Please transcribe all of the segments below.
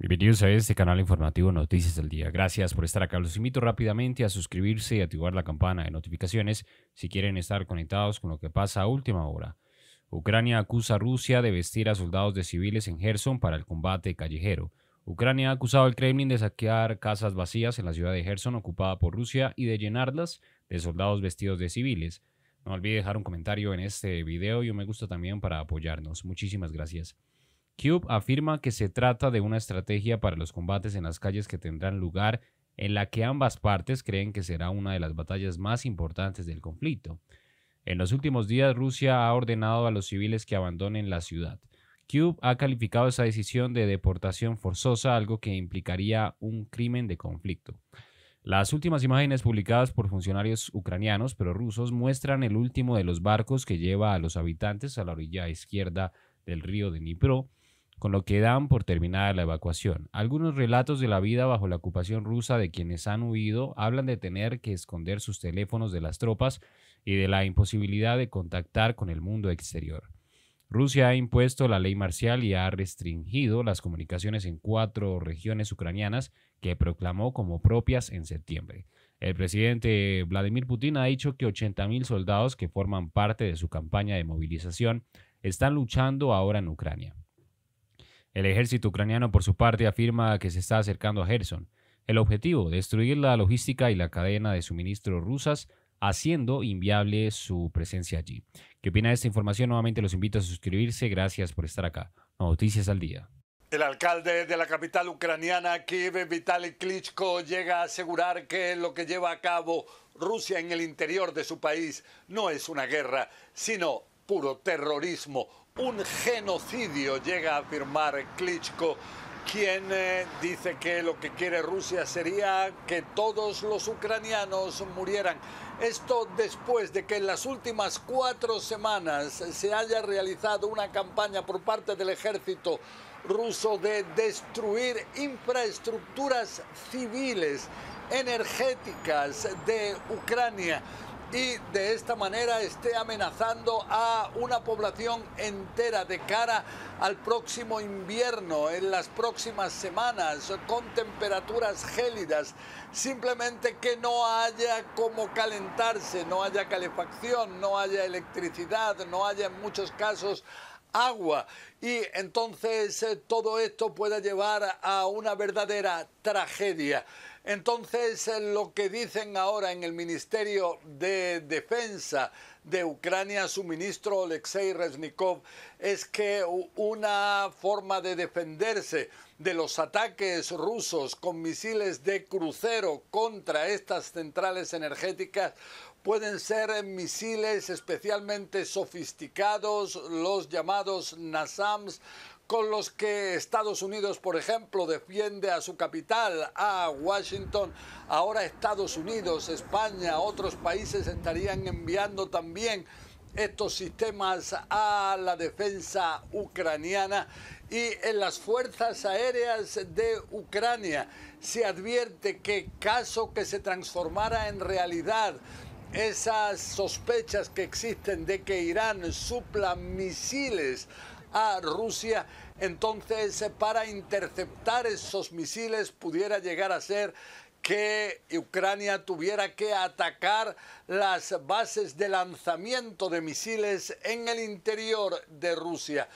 Bienvenidos a este canal informativo Noticias del Día. Gracias por estar acá. Los invito rápidamente a suscribirse y activar la campana de notificaciones si quieren estar conectados con lo que pasa a última hora. Ucrania acusa a Rusia de vestir a soldados de civiles en Gerson para el combate callejero. Ucrania ha acusado al Kremlin de saquear casas vacías en la ciudad de Gerson ocupada por Rusia y de llenarlas de soldados vestidos de civiles. No olvide dejar un comentario en este video y un me gusta también para apoyarnos. Muchísimas gracias. Cube afirma que se trata de una estrategia para los combates en las calles que tendrán lugar en la que ambas partes creen que será una de las batallas más importantes del conflicto. En los últimos días Rusia ha ordenado a los civiles que abandonen la ciudad. Cube ha calificado esa decisión de deportación forzosa, algo que implicaría un crimen de conflicto. Las últimas imágenes publicadas por funcionarios ucranianos, pero rusos, muestran el último de los barcos que lleva a los habitantes a la orilla izquierda del río de Dnipro, con lo que dan por terminada la evacuación. Algunos relatos de la vida bajo la ocupación rusa de quienes han huido hablan de tener que esconder sus teléfonos de las tropas y de la imposibilidad de contactar con el mundo exterior. Rusia ha impuesto la ley marcial y ha restringido las comunicaciones en cuatro regiones ucranianas que proclamó como propias en septiembre. El presidente Vladimir Putin ha dicho que 80.000 soldados que forman parte de su campaña de movilización están luchando ahora en Ucrania. El ejército ucraniano, por su parte, afirma que se está acercando a Gerson. El objetivo, destruir la logística y la cadena de suministro rusas, haciendo inviable su presencia allí. ¿Qué opina de esta información? Nuevamente los invito a suscribirse. Gracias por estar acá. Noticias al día. El alcalde de la capital ucraniana, Kiev, Vitaly Klitschko, llega a asegurar que lo que lleva a cabo Rusia en el interior de su país no es una guerra, sino puro terrorismo, un genocidio, llega a afirmar Klitschko, quien eh, dice que lo que quiere Rusia sería que todos los ucranianos murieran. Esto después de que en las últimas cuatro semanas se haya realizado una campaña por parte del ejército ruso de destruir infraestructuras civiles energéticas de Ucrania y de esta manera esté amenazando a una población entera de cara al próximo invierno, en las próximas semanas, con temperaturas gélidas. Simplemente que no haya como calentarse, no haya calefacción, no haya electricidad, no haya en muchos casos agua y entonces eh, todo esto puede llevar a una verdadera tragedia. Entonces, eh, lo que dicen ahora en el Ministerio de Defensa de Ucrania, su ministro Alexei Reznikov, es que una forma de defenderse de los ataques rusos con misiles de crucero contra estas centrales energéticas pueden ser misiles especialmente sofisticados, los llamados NASAMS, con los que Estados Unidos, por ejemplo, defiende a su capital, a Washington. Ahora Estados Unidos, España, otros países estarían enviando también estos sistemas a la defensa ucraniana y en las fuerzas aéreas de Ucrania se advierte que caso que se transformara en realidad esas sospechas que existen de que Irán supla misiles a Rusia, entonces eh, para interceptar esos misiles pudiera llegar a ser que Ucrania tuviera que atacar las bases de lanzamiento de misiles en el interior de Rusia.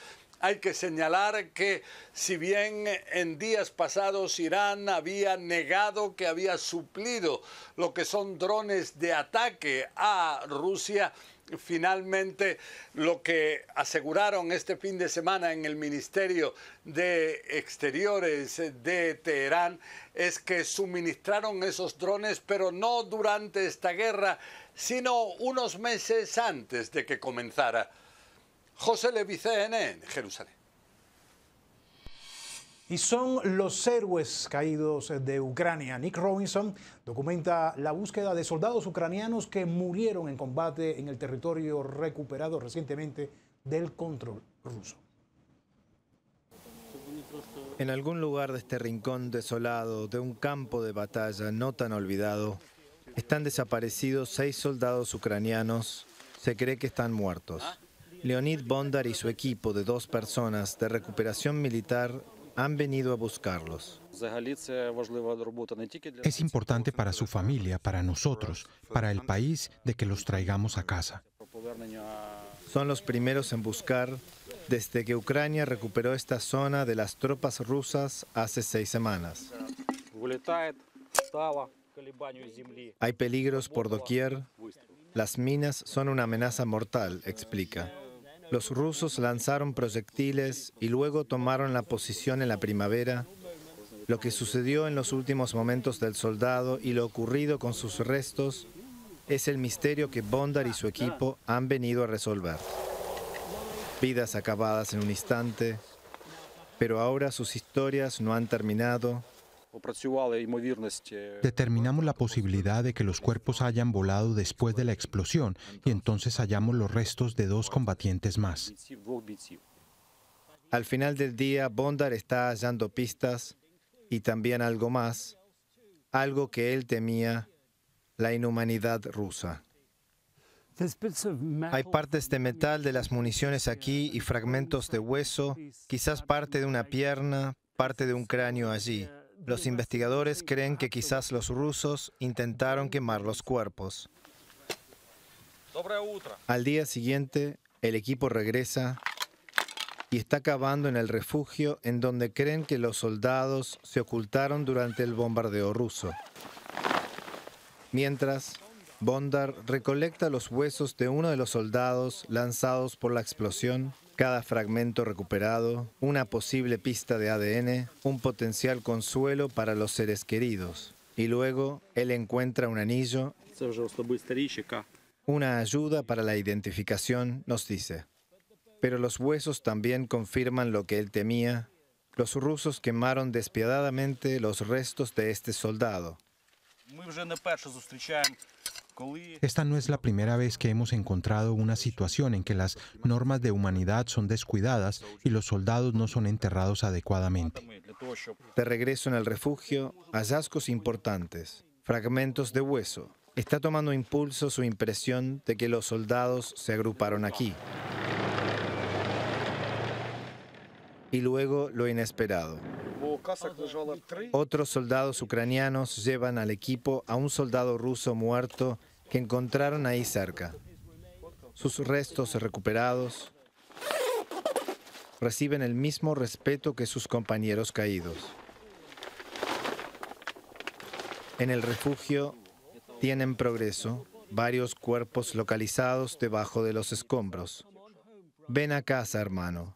Hay que señalar que si bien en días pasados Irán había negado que había suplido lo que son drones de ataque a Rusia, finalmente lo que aseguraron este fin de semana en el Ministerio de Exteriores de Teherán es que suministraron esos drones, pero no durante esta guerra, sino unos meses antes de que comenzara. José Levicen en Jerusalén. Y son los héroes caídos de Ucrania. Nick Robinson documenta la búsqueda de soldados ucranianos que murieron en combate en el territorio recuperado recientemente del control ruso. En algún lugar de este rincón desolado, de un campo de batalla no tan olvidado, están desaparecidos seis soldados ucranianos. Se cree que están muertos. Ah. Leonid Bondar y su equipo de dos personas de recuperación militar han venido a buscarlos. Es importante para su familia, para nosotros, para el país, de que los traigamos a casa. Son los primeros en buscar desde que Ucrania recuperó esta zona de las tropas rusas hace seis semanas. Hay peligros por doquier. Las minas son una amenaza mortal, explica. Los rusos lanzaron proyectiles y luego tomaron la posición en la primavera. Lo que sucedió en los últimos momentos del soldado y lo ocurrido con sus restos es el misterio que Bondar y su equipo han venido a resolver. Vidas acabadas en un instante, pero ahora sus historias no han terminado Determinamos la posibilidad de que los cuerpos hayan volado después de la explosión y entonces hallamos los restos de dos combatientes más. Al final del día, Bondar está hallando pistas y también algo más, algo que él temía, la inhumanidad rusa. Hay partes de metal de las municiones aquí y fragmentos de hueso, quizás parte de una pierna, parte de un cráneo allí. Los investigadores creen que quizás los rusos intentaron quemar los cuerpos. Al día siguiente, el equipo regresa y está cavando en el refugio en donde creen que los soldados se ocultaron durante el bombardeo ruso. Mientras, Bondar recolecta los huesos de uno de los soldados lanzados por la explosión cada fragmento recuperado, una posible pista de ADN, un potencial consuelo para los seres queridos. Y luego él encuentra un anillo, una ayuda para la identificación, nos dice. Pero los huesos también confirman lo que él temía. Los rusos quemaron despiadadamente los restos de este soldado. Esta no es la primera vez que hemos encontrado una situación en que las normas de humanidad son descuidadas y los soldados no son enterrados adecuadamente. De regreso en el refugio, hallazgos importantes, fragmentos de hueso. Está tomando impulso su impresión de que los soldados se agruparon aquí. Y luego lo inesperado. Otros soldados ucranianos llevan al equipo a un soldado ruso muerto que encontraron ahí cerca. Sus restos recuperados reciben el mismo respeto que sus compañeros caídos. En el refugio tienen progreso varios cuerpos localizados debajo de los escombros. Ven a casa, hermano.